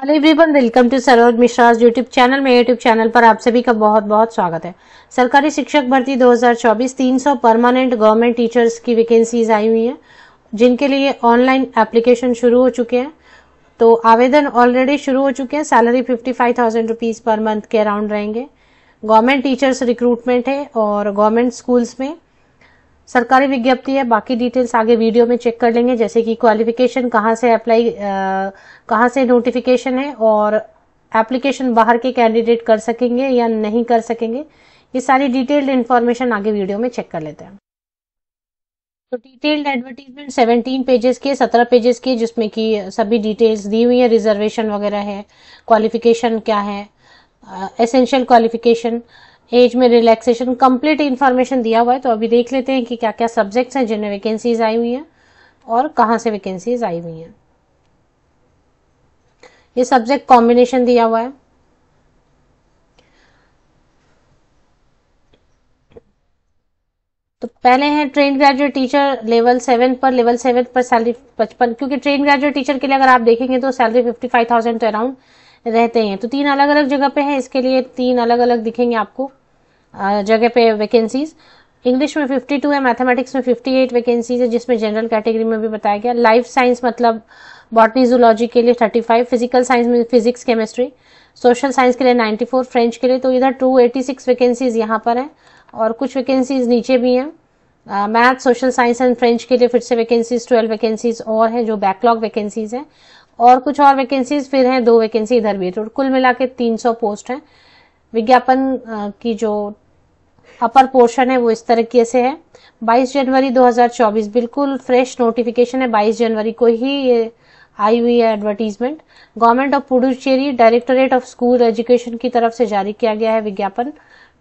hello everyone welcome to Saroj Mishra YouTube channel में YouTube channel पर आप सभी का बहुत बहुत स्वागत है सरकारी शिक्षक भर्ती 2024 300 परमानेंट गवर्नमेंट टीचर्स की वैकेंसीज आई हुई हैं जिनके लिए ऑनलाइन एप्लीकेशन शुरू हो चुके हैं तो आवेदन ऑलरेडी शुरू हो चुके हैं salary fifty five thousand per month के अराउंड रहेंगे गवर्नमेंट टीचर्स रिक्रूटमेंट है और गवर्नमेंट स्कूल्स में सरकारी विज्ञप्ति है बाकी डिटेल्स आगे वीडियो में चेक कर लेंगे जैसे कि क्वालिफिकेशन कहाँ से अप्लाई कहाँ से नोटिफिकेशन है और एप्लीकेशन बाहर के कैंडिडेट कर सकेंगे या नहीं कर सकेंगे ये सारी डिटेल्ड इन्फॉर्मेशन आगे वीडियो में चेक कर लेते हैं तो डिटेल्ड एडवर्टीजमेंट 17 पेजेस के 17 पेजेस के जिसमें कि सभी डिटेल्स दी हुई है रिजर्वेशन वगैरह है क्वालिफिकेशन क्या है एसेंशियल क्वालिफिकेशन एज में रिलैक्सेशन कंप्लीट इन्फॉर्मेशन दिया हुआ है तो अभी देख लेते हैं कि क्या क्या सब्जेक्ट्स हैं जिनमें वैकेंसीज आई हुई हैं और कहाँ से वैकेंसीज आई हुई हैं ये सब्जेक्ट कॉम्बिनेशन दिया हुआ है तो पहले हैं train graduate teacher level seven पर लेवल सेवन पर सैलरी पचपन क्योंकि ट्रेन ग्रेजुएट टीचर के लिए अगर आप देखेंगे तो salary fifty five thousand around रहते हैं तो तीन अलग अलग जगह पे है इसके लिए तीन अलग अलग दिखेंगे आपको जगह पे वैकेंसीज इंग्लिश में 52 है मैथमेटिक्स में 58 वैकेंसीज है जिसमें जनरल कैटेगरी में भी बताया गया लाइफ साइंस मतलब बॉटनी जूलॉजी के लिए 35 फिजिकल साइंस में फिजिक्स केमिस्ट्री सोशल साइंस के लिए 94 फ्रेंच के लिए तो इधर 286 वैकेंसीज यहाँ पर हैं और कुछ वैकेंसीज नीचे भी हैं math social science and French के लिए फिर से वैकेंसीज ट्वेल्व वैकेंसीज और हैं जो बैकलॉग वैकेंसीज हैं और कुछ और वैकेंसीज फिर हैं दो वैकेंसी इधर भी तो कुल मिला के तीन पोस्ट हैं विज्ञापन की जो अपर पोर्शन है वो इस तरीके से है 22 जनवरी 2024 बिल्कुल फ्रेश नोटिफिकेशन है 22 जनवरी को ही ये आई हुई है advertisement government of Puducherry directorate of school education की तरफ से जारी किया गया है विज्ञापन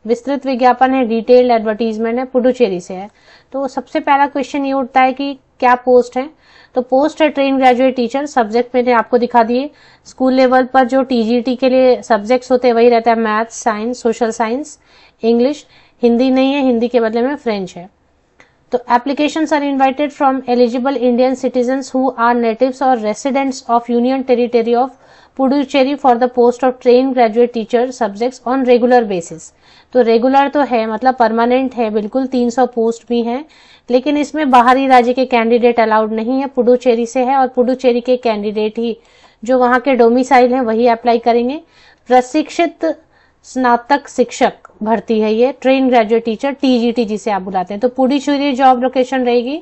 विस्तृत विज्ञापन है डिटेल्ड एडवर्टीजमेंट है पुडुचेरी से है तो सबसे पहला क्वेश्चन ये उठता है कि क्या पोस्ट है तो पोस्ट है ट्रेन ग्रेजुएट टीचर सब्जेक्ट मैंने आपको दिखा दिए स्कूल लेवल पर जो टीजीटी के लिए सब्जेक्ट होते हैं वही रहता है math science social science English Hindi नहीं है हिंदी के बदले में फ्रेंच है तो application are invited from eligible Indian citizen who are native और residents of union territory of Puducherry for the post of train graduate teacher subjects on regular basis तो regular तो है मतलब परमानेंट है बिल्कुल 300 पोस्ट भी हैं लेकिन इसमें बाहरी राज्य के कैंडिडेट अलाउड नहीं है पुडुचेरी से है और पुडुचेरी के कैंडिडेट ही जो वहाँ के डोमिसाइल हैं वही अप्लाई करेंगे प्रशिक्षित स्नातक शिक्षक भर्ती है ये ट्रेन ग्रेजुएट टीचर टीजीटी जिसे आप बुलाते हैं तो पुडुचेरी जॉब लोकेशन रहेगी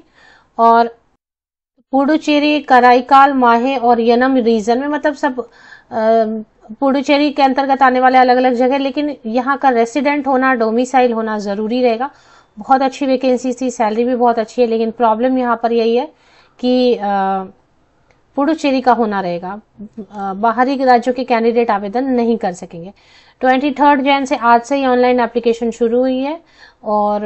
और पुडुचेरी कराईकाल माहे और यनम रीजन में मतलब सब पुडुचेरी के अंतर्गत आने वाले अलग अलग जगह लेकिन यहाँ का रेसिडेंट होना डोमिसाइल होना ज़रूरी रहेगा बहुत अच्छी वैकेंसी थी सैलरी भी बहुत अच्छी है लेकिन प्रॉब्लम यहाँ पर यही है कि पुडुचेरी का होना रहेगा बाहरी राज्यों के कैंडिडेट आवेदन नहीं कर सकेंगे ट्वेंटी थर्ड जैन से आज से ही ऑनलाइन एप्लीकेशन शुरू हुई है और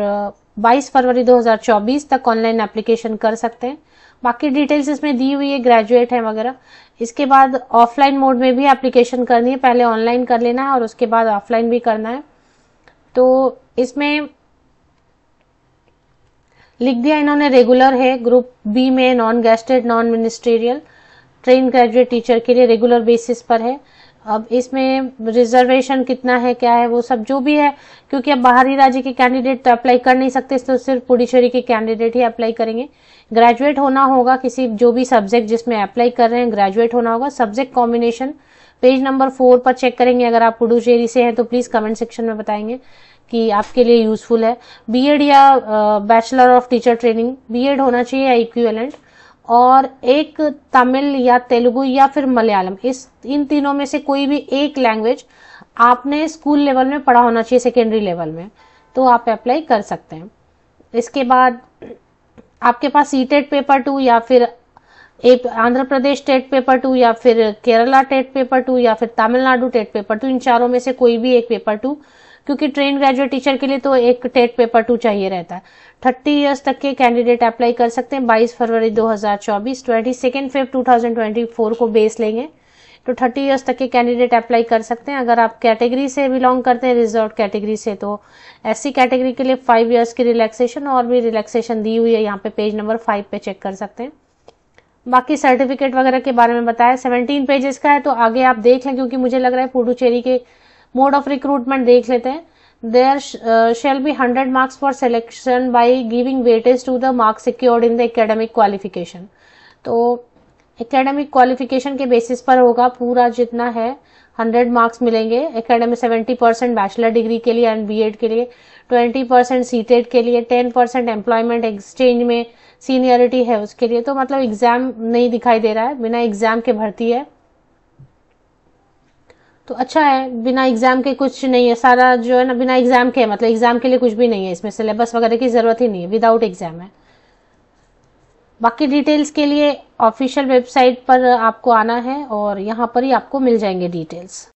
22 फरवरी 2024 तक ऑनलाइन एप्लीकेशन कर सकते हैं बाकी डिटेल्स इसमें दी हुई है ग्रेजुएट है वगैरह इसके बाद ऑफलाइन मोड में भी एप्लीकेशन करनी है पहले ऑनलाइन कर लेना है और उसके बाद ऑफलाइन भी करना है तो इसमें लिख दिया इन्होंने रेगुलर है ग्रुप बी में non gazetted non ministerial train graduate teacher के लिए रेगुलर बेसिस पर है अब इसमें रिजर्वेशन कितना है क्या है वो सब जो भी है क्योंकि अब बाहरी राज्य के कैंडिडेट तो अप्लाई कर नहीं सकते तो सिर्फ पुडुचेरी के कैंडिडेट ही अप्लाई करेंगे ग्रेजुएट होना होगा किसी जो भी सब्जेक्ट जिसमें अप्लाई कर रहे हैं ग्रेजुएट होना होगा subject combination page number four पर चेक करेंगे अगर आप पुडुचेरी से हैं तो प्लीज कमेंट सेक्शन में बताएंगे कि आपके लिए यूजफुल है बीएड या bachelor of teacher training BEd होना चाहिए या इक्विवेलेंट और एक तमिल या तेलुगु या फिर मलयालम इस इन तीनों में से कोई भी एक लैंग्वेज आपने स्कूल लेवल में पढ़ा होना चाहिए सेकेंडरी लेवल में तो आप अप्लाई कर सकते हैं इसके बाद आपके पास सी टेट पेपर टू या फिर एक Andhra Pradesh TET paper two या फिर केरला टेट पेपर टू या फिर तमिलनाडु टेट पेपर टू इन चारों में से कोई भी एक पेपर टू क्योंकि ट्रेन ग्रेजुएट टीचर के लिए तो एक टेट पेपर टू चाहिए रहता है थर्टी ईयर्स तक के कैंडिडेट अप्लाई कर सकते हैं बाईस फरवरी 2024 ट्वेंटी सेकेंड फेब फोर को बेस लेंगे तो थर्टी ईयर्स तक के कैंडिडेट अप्लाई कर सकते हैं अगर आप कैटेगरी से बिलोंग करते हैं रिजॉर्ट कैटेगरी से तो ऐसी कैटेगरी के लिए फाइव ईयर्स की रिलैक्सेशन और भी रिलैक्सेशन दी हुई है यहाँ पे पेज नंबर फाइव पे चेक कर सकते हैं बाकी सर्टिफिकेट वगैरह के बारे में बताया सेवनटीन पेजेस का है तो आगे आप देख लें क्योंकि मुझे लग रहा है पुडुचेरी के मोड ऑफ रिक्रूटमेंट देख लेते हैं there shall be hundred marks for selection by giving weightage to the marks secured in the academic qualification तो एकेडमिक क्वालिफिकेशन के बेसिस पर होगा पूरा जितना है हंड्रेड मार्क्स मिलेंगे academic seventy percent bachelor degree के लिए एंड बी एड के लिए ट्वेंटी परसेंट सी सीटेड के लिए टेन परसेंट एम्प्लॉयमेंट एक्सचेंज में सीनियरिटी है उसके लिए तो मतलब एग्जाम नहीं दिखाई दे रहा है बिना एग्जाम के भर्ती है तो अच्छा है बिना एग्जाम के कुछ नहीं है सारा जो है ना बिना एग्जाम के है मतलब एग्जाम के लिए कुछ भी नहीं है इसमें सिलेबस वगैरह की जरूरत ही नहीं है विदाउट एग्जाम है बाकी डिटेल्स के लिए ऑफिशियल वेबसाइट पर आपको आना है और यहाँ पर ही आपको मिल जाएंगे डिटेल्स